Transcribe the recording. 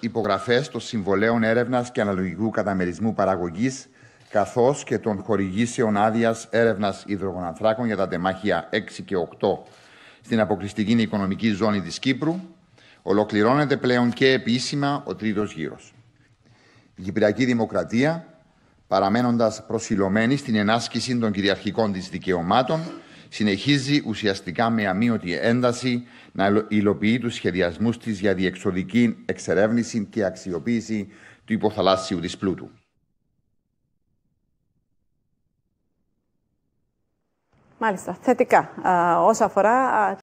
υπογραφές των συμβολέων έρευνας και αναλογικού καταμερισμού παραγωγής, καθώς και των χορηγήσεων άδειας έρευνας υδρογονανθράκων για τα τεμάχια 6 και 8 στην αποκλειστική οικονομική ζώνη της Κύπρου, ολοκληρώνεται πλέον και επίσημα ο τρίτος γύρος. Η Κυπριακή Δημοκρατία, παραμένοντας προσιλωμένη στην ενάσκηση των κυριαρχικών της δικαιωμάτων, συνεχίζει ουσιαστικά με αμύωτη ένταση να υλοποιεί τους σχεδιασμούς της για διεξοδική εξερεύνηση και αξιοποίηση του υποθαλάσσιου της πλούτου. Μάλιστα, θετικά. Α, όσα αφορά